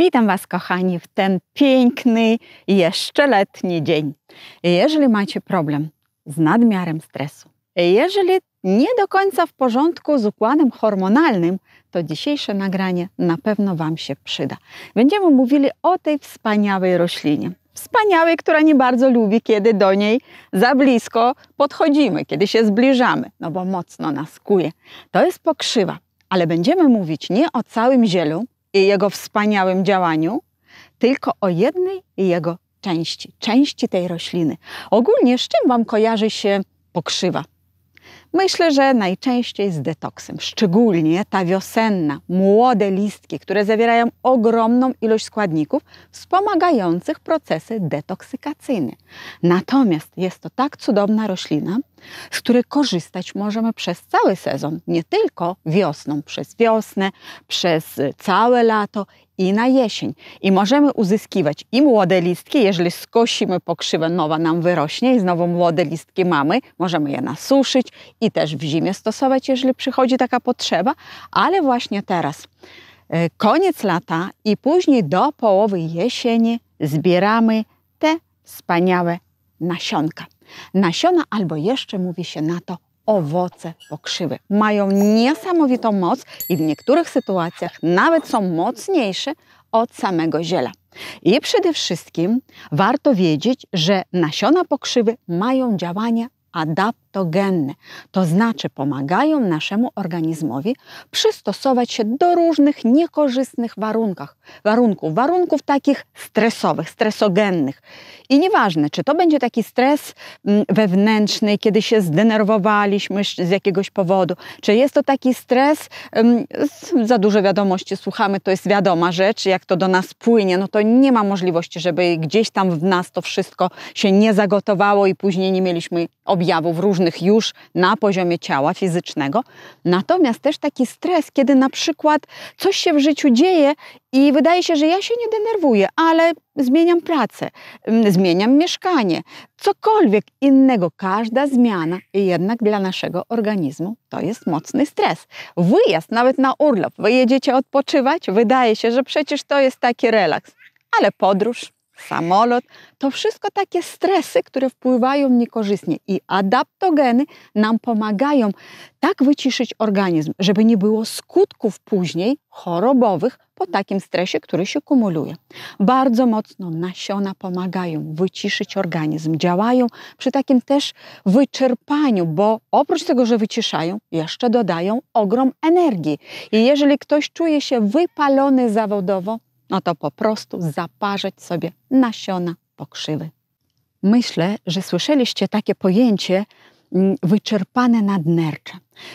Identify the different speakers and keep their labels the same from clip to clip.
Speaker 1: Witam Was, kochani, w ten piękny, jeszcze letni dzień. Jeżeli macie problem z nadmiarem stresu, jeżeli nie do końca w porządku z układem hormonalnym, to dzisiejsze nagranie na pewno Wam się przyda. Będziemy mówili o tej wspaniałej roślinie. Wspaniałej, która nie bardzo lubi, kiedy do niej za blisko podchodzimy, kiedy się zbliżamy, no bo mocno nas kuje. To jest pokrzywa, ale będziemy mówić nie o całym zielu, i jego wspaniałym działaniu, tylko o jednej jego części, części tej rośliny. Ogólnie z czym Wam kojarzy się pokrzywa? Myślę, że najczęściej z detoksem, szczególnie ta wiosenna, młode listki, które zawierają ogromną ilość składników wspomagających procesy detoksykacyjne. Natomiast jest to tak cudowna roślina, z której korzystać możemy przez cały sezon, nie tylko wiosną, przez wiosnę, przez całe lato i na jesień. I możemy uzyskiwać i młode listki, jeżeli skosimy pokrzywę, nowa nam wyrośnie i znowu młode listki mamy, możemy je nasuszyć i też w zimie stosować, jeżeli przychodzi taka potrzeba, ale właśnie teraz, y, koniec lata i później do połowy jesieni zbieramy te wspaniałe nasionka. Nasiona albo jeszcze mówi się na to owoce pokrzywy. Mają niesamowitą moc i w niektórych sytuacjach nawet są mocniejsze od samego ziela. I przede wszystkim warto wiedzieć, że nasiona pokrzywy mają działanie adaptacyjne patogenne. To znaczy pomagają naszemu organizmowi przystosować się do różnych niekorzystnych warunkach, warunków, warunków takich stresowych, stresogennych. I nieważne, czy to będzie taki stres mm, wewnętrzny, kiedy się zdenerwowaliśmy z jakiegoś powodu, czy jest to taki stres, mm, za dużo wiadomości słuchamy, to jest wiadoma rzecz, jak to do nas płynie, no to nie ma możliwości, żeby gdzieś tam w nas to wszystko się nie zagotowało i później nie mieliśmy objawów różnych różnych już na poziomie ciała fizycznego. Natomiast też taki stres, kiedy na przykład coś się w życiu dzieje i wydaje się, że ja się nie denerwuję, ale zmieniam pracę, mm, zmieniam mieszkanie, cokolwiek innego. Każda zmiana jednak dla naszego organizmu to jest mocny stres. Wyjazd nawet na urlop, wyjedziecie odpoczywać, wydaje się, że przecież to jest taki relaks, ale podróż samolot. To wszystko takie stresy, które wpływają niekorzystnie i adaptogeny nam pomagają tak wyciszyć organizm, żeby nie było skutków później chorobowych po takim stresie, który się kumuluje. Bardzo mocno nasiona pomagają wyciszyć organizm, działają przy takim też wyczerpaniu, bo oprócz tego, że wyciszają, jeszcze dodają ogrom energii. I jeżeli ktoś czuje się wypalony zawodowo, no to po prostu zaparzyć sobie nasiona pokrzywy. Myślę, że słyszeliście takie pojęcie mm, wyczerpane nadnercze.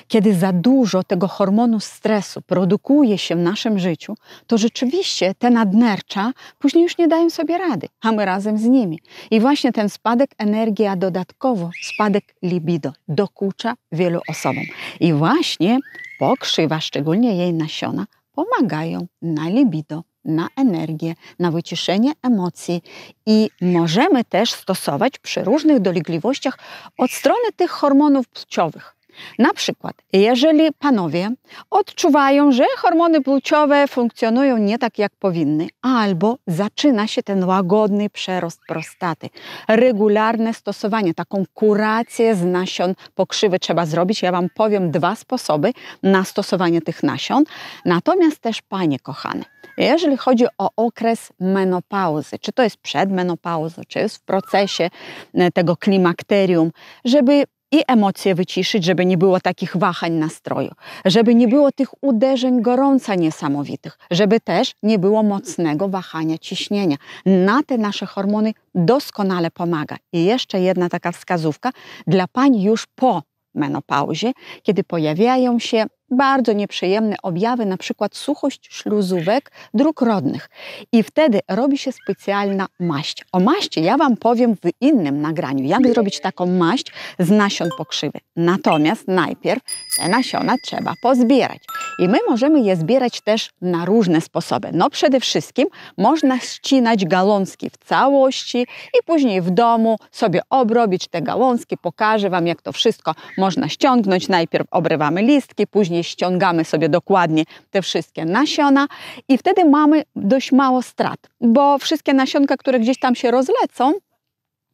Speaker 1: Kiedy za dużo tego hormonu stresu produkuje się w naszym życiu, to rzeczywiście te nadnercza później już nie dają sobie rady, a my razem z nimi. I właśnie ten spadek energii, a dodatkowo spadek libido dokucza wielu osobom. I właśnie pokrzywa, szczególnie jej nasiona, pomagają na libido na energię, na wyciszenie emocji i możemy też stosować przy różnych dolegliwościach od strony tych hormonów płciowych. Na przykład, jeżeli panowie odczuwają, że hormony płciowe funkcjonują nie tak jak powinny, albo zaczyna się ten łagodny przerost prostaty, regularne stosowanie, taką kurację z nasion pokrzywy trzeba zrobić. Ja Wam powiem dwa sposoby na stosowanie tych nasion. Natomiast też, panie kochane, jeżeli chodzi o okres menopauzy, czy to jest przed menopauzą, czy jest w procesie e, tego klimakterium, żeby i emocje wyciszyć, żeby nie było takich wahań nastroju, żeby nie było tych uderzeń gorąca niesamowitych, żeby też nie było mocnego wahania ciśnienia. Na te nasze hormony doskonale pomaga. I jeszcze jedna taka wskazówka dla pań już po menopauzie, kiedy pojawiają się bardzo nieprzyjemne objawy, na przykład suchość śluzówek dróg rodnych. I wtedy robi się specjalna maść. O maści ja Wam powiem w innym nagraniu, jak zrobić taką maść z nasion pokrzywy. Natomiast najpierw te nasiona trzeba pozbierać. I my możemy je zbierać też na różne sposoby. No przede wszystkim można ścinać galązki w całości i później w domu sobie obrobić te galązki. Pokażę Wam, jak to wszystko można ściągnąć. Najpierw obrywamy listki, później później ściągamy sobie dokładnie te wszystkie nasiona i wtedy mamy dość mało strat, bo wszystkie nasionka, które gdzieś tam się rozlecą,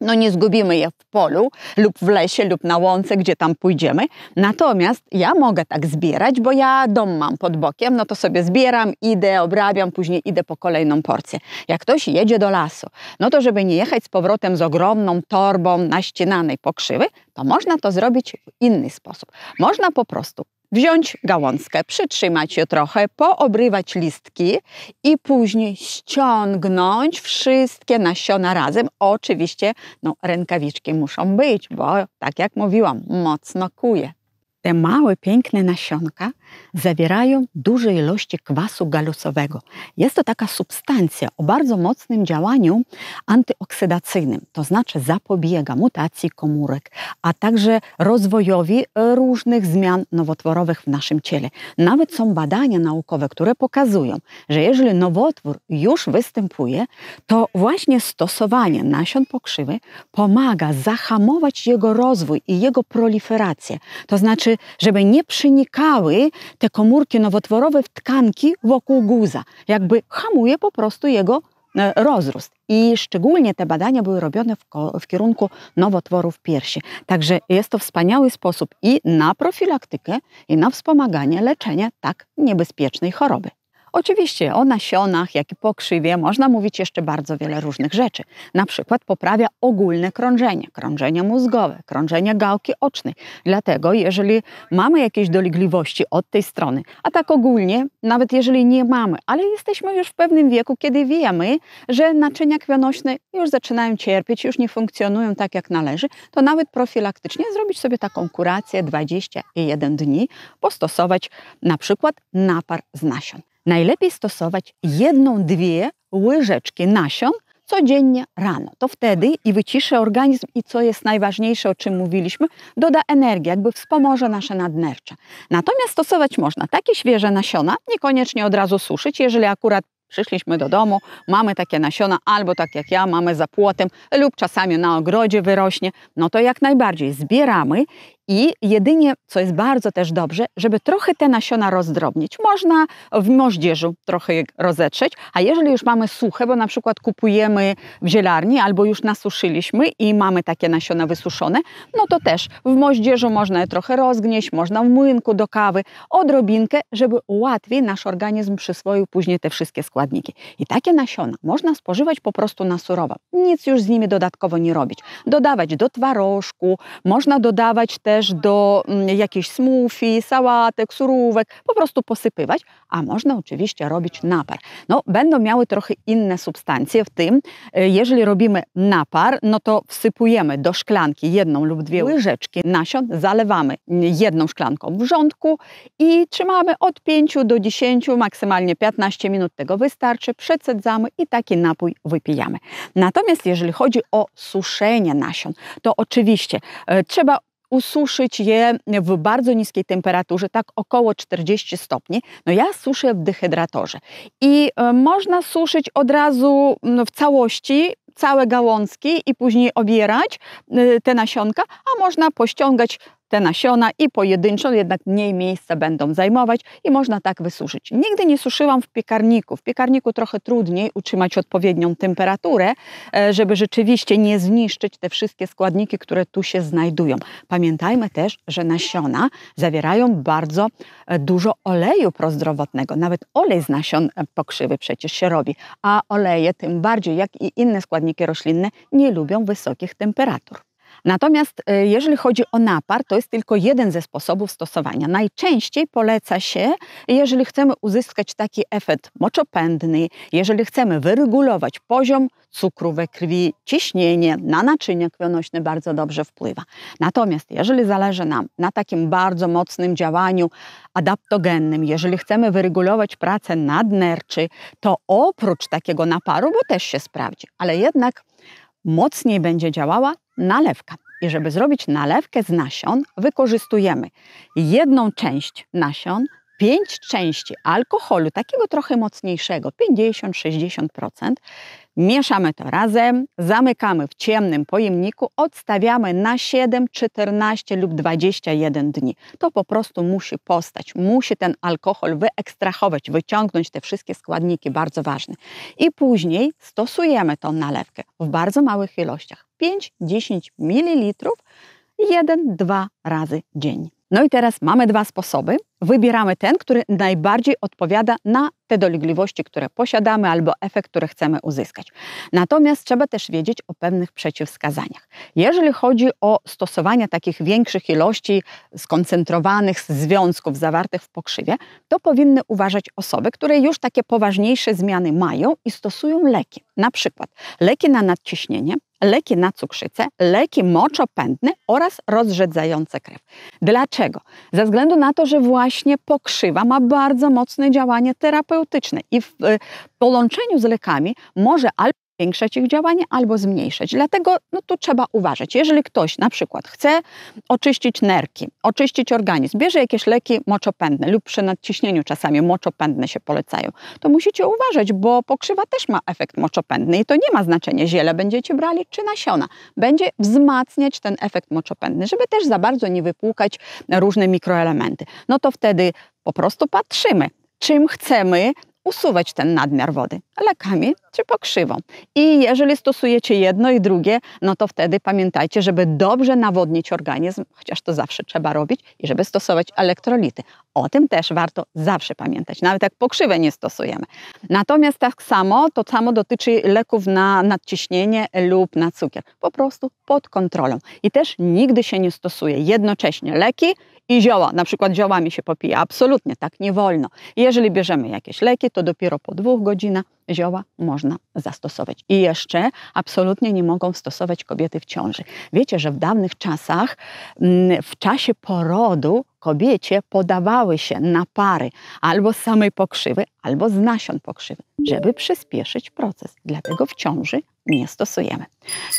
Speaker 1: no nie zgubimy je w polu lub w lesie lub na łące, gdzie tam pójdziemy. Natomiast ja mogę tak zbierać, bo ja dom mam pod bokiem, no to sobie zbieram, idę, obrabiam, później idę po kolejną porcję. Jak ktoś jedzie do lasu, no to żeby nie jechać z powrotem z ogromną torbą naścinanej pokrzywy, to można to zrobić w inny sposób. Można po prostu wziąć gałązkę, przytrzymać ją trochę, poobrywać listki i później ściągnąć wszystkie nasiona razem. Oczywiście no, rękawiczki muszą być, bo tak jak mówiłam, mocno kuje. Te małe, piękne nasionka zawierają duże ilości kwasu galusowego. Jest to taka substancja o bardzo mocnym działaniu antyoksydacyjnym, to znaczy zapobiega mutacji komórek, a także rozwojowi różnych zmian nowotworowych w naszym ciele. Nawet są badania naukowe, które pokazują, że jeżeli nowotwór już występuje, to właśnie stosowanie nasion pokrzywy pomaga zahamować jego rozwój i jego proliferację. To znaczy znaczy, żeby nie przenikały te komórki nowotworowe w tkanki wokół guza. Jakby hamuje po prostu jego e, rozrost. I szczególnie te badania były robione w, w, kierunku nowotworów piersi. Także jest to wspaniały sposób i na profilaktykę, i na wspomaganie leczenia tak niebezpiecznej choroby. Oczywiście o nasionach, jak i pokrzywie można mówić jeszcze bardzo wiele różnych rzeczy. Na przykład poprawia ogólne krążenie, krążenie mózgowe, krążenie gałki ocznej. Dlatego jeżeli mamy jakieś dolegliwości od tej strony, a tak ogólnie, nawet jeżeli nie mamy, ale jesteśmy już w pewnym wieku, kiedy wiemy, że naczynia krwionośne już zaczynają cierpieć, już nie funkcjonują tak jak należy, to nawet profilaktycznie zrobić sobie taką kurację 21 dni, postosować na przykład napar z nasion. Najlepiej stosować jedną, dwie łyżeczki nasion codziennie rano. To wtedy i wyciszy organizm i co jest najważniejsze, o czym mówiliśmy, doda energii, jakby wspomoże nasze nadnercze. Natomiast stosować można takie świeże nasiona, niekoniecznie od razu suszyć, jeżeli akurat przyszliśmy do domu, mamy takie nasiona, albo tak jak ja, mamy za płotem, lub czasami na ogrodzie wyrośnie, no to jak najbardziej zbieramy i jedynie, co jest bardzo też dobrze, żeby trochę te nasiona rozdrobnić. Można w moździerzu trochę je rozetrzeć, a jeżeli już mamy suche, bo na przykład kupujemy w zielarni albo już nasuszyliśmy i mamy takie nasiona wysuszone, no to też w moździerzu można je trochę rozgnieść, można w młynku do kawy, odrobinkę, żeby łatwiej nasz organizm przyswoił później te wszystkie składniki. I takie nasiona można spożywać po prostu na surowo. Nic już z nimi dodatkowo nie robić. Dodawać do twarożku, można dodawać też też do mm, jakichś smoothie, sałatek, surówek, po prostu posypywać, a można oczywiście robić napar. No, będą miały trochę inne substancje, w tym e, jeżeli robimy napar, no to wsypujemy do szklanki jedną lub dwie łyżeczki nasion, zalewamy jedną szklanką wrzątku i trzymamy od 5 do 10, maksymalnie 15 minut tego wystarczy, przesadzamy i taki napój wypijamy. Natomiast jeżeli chodzi o suszenie nasion, to oczywiście e, trzeba ususzyć je w bardzo niskiej temperaturze, tak około 40 stopni. No ja suszę w dehydratorze i e, można suszyć od razu w całości, całe gałązki i później obierać e, te nasionka, a można pościągać te nasiona i pojedynczo jednak mniej miejsca będą zajmować i można tak wysuszyć. Nigdy nie suszyłam w piekarniku. W piekarniku trochę trudniej utrzymać odpowiednią temperaturę, e, żeby rzeczywiście nie zniszczyć te wszystkie składniki, które tu się znajdują. Pamiętajmy też, że nasiona zawierają bardzo e, dużo oleju prozdrowotnego. Nawet olej z nasion e, pokrzywy przecież się robi, a oleje tym bardziej, jak i inne składniki roślinne, nie lubią wysokich temperatur. Natomiast y, jeżeli chodzi o napar, to jest tylko jeden ze sposobów stosowania. Najczęściej poleca się, jeżeli chcemy uzyskać taki efekt moczopędny, jeżeli chcemy wyregulować poziom cukru we krwi, ciśnienie, na naczynia krwionośne bardzo dobrze wpływa. Natomiast jeżeli zależy nam na takim bardzo mocnym działaniu adaptogennym, jeżeli chcemy wyregulować pracę nadnerczy, to oprócz takiego naparu, bo też się sprawdzi, ale jednak mocniej będzie działała nalewka. I żeby zrobić nalewkę z nasion, wykorzystujemy jedną część nasion pięć części alkoholu, takiego trochę mocniejszego, 50-60%, mieszamy to razem, zamykamy w ciemnym pojemniku, odstawiamy na 7, 14 lub 21 dni. To po prostu musi postać, musi ten alkohol wyekstrahować, wyciągnąć te wszystkie składniki, bardzo ważne. I później stosujemy tą nalewkę w bardzo małych ilościach, 5-10 ml, 1-2 razy dziennie. No i teraz mamy dwa sposoby, wybieramy ten, który najbardziej odpowiada na te dolegliwości, które posiadamy albo efekt, który chcemy uzyskać. Natomiast trzeba też wiedzieć o pewnych przeciwwskazaniach. Jeżeli chodzi o stosowanie takich większych ilości skoncentrowanych związków zawartych w pokrzywie, to powinny uważać osoby, które już takie poważniejsze zmiany mają i stosują leki. Na przykład leki na nadciśnienie, leki na cukrzycę, leki moczopędne oraz rozrzedzające krew. Dlaczego? Ze względu na to, że właśnie pokrzywa ma bardzo mocne działanie terapeutyczne i w y, połączeniu z lekami może albo zwiększać ich działanie albo zmniejszać. Dlatego no, tu trzeba uważać. Jeżeli ktoś na przykład chce oczyścić nerki, oczyścić organizm, bierze jakieś leki moczopędne lub przy nadciśnieniu czasami moczopędne się polecają, to musicie uważać, bo pokrzywa też ma efekt moczopędny i to nie ma znaczenia, ziele będziecie brali czy nasiona. Będzie wzmacniać ten efekt moczopędny, żeby też za bardzo nie wypłukać różne mikroelementy. No to wtedy po prostu patrzymy, czym chcemy usuwać ten nadmiar wody lekami czy pokrzywą. I jeżeli stosujecie jedno i drugie, no to wtedy pamiętajcie, żeby dobrze nawodnić organizm, chociaż to zawsze trzeba robić, i żeby stosować elektrolity. O tym też warto zawsze pamiętać, nawet jak pokrzywę nie stosujemy. Natomiast tak samo, to samo dotyczy leków na nadciśnienie lub na cukier. Po prostu pod kontrolą. I też nigdy się nie stosuje jednocześnie leki i zioła, na przykład ziołami się popija. Absolutnie tak nie wolno. Jeżeli bierzemy jakieś leki, to dopiero po dwóch godzinach zioła można zastosować. I jeszcze absolutnie nie mogą stosować kobiety w ciąży. Wiecie, że w dawnych czasach, mm, w czasie porodu, kobiecie podawały się na pary albo z samej pokrzywy, albo z nasion pokrzywy, żeby przyspieszyć proces. Dlatego w ciąży nie stosujemy.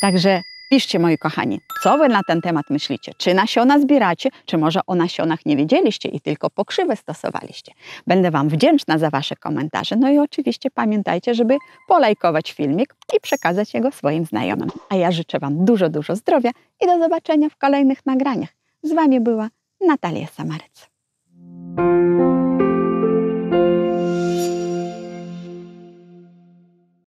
Speaker 1: Także Piszcie, moi kochani, co wy na ten temat myślicie? Czy nasiona zbieracie, czy może o nasionach nie wiedzieliście i tylko pokrzywę stosowaliście? Będę Wam wdzięczna za Wasze komentarze. No i oczywiście pamiętajcie, żeby polajkować filmik i przekazać jego swoim znajomym. A ja życzę Wam dużo, dużo zdrowia i do zobaczenia w kolejnych nagraniach. Z Wami była Natalia Samarec.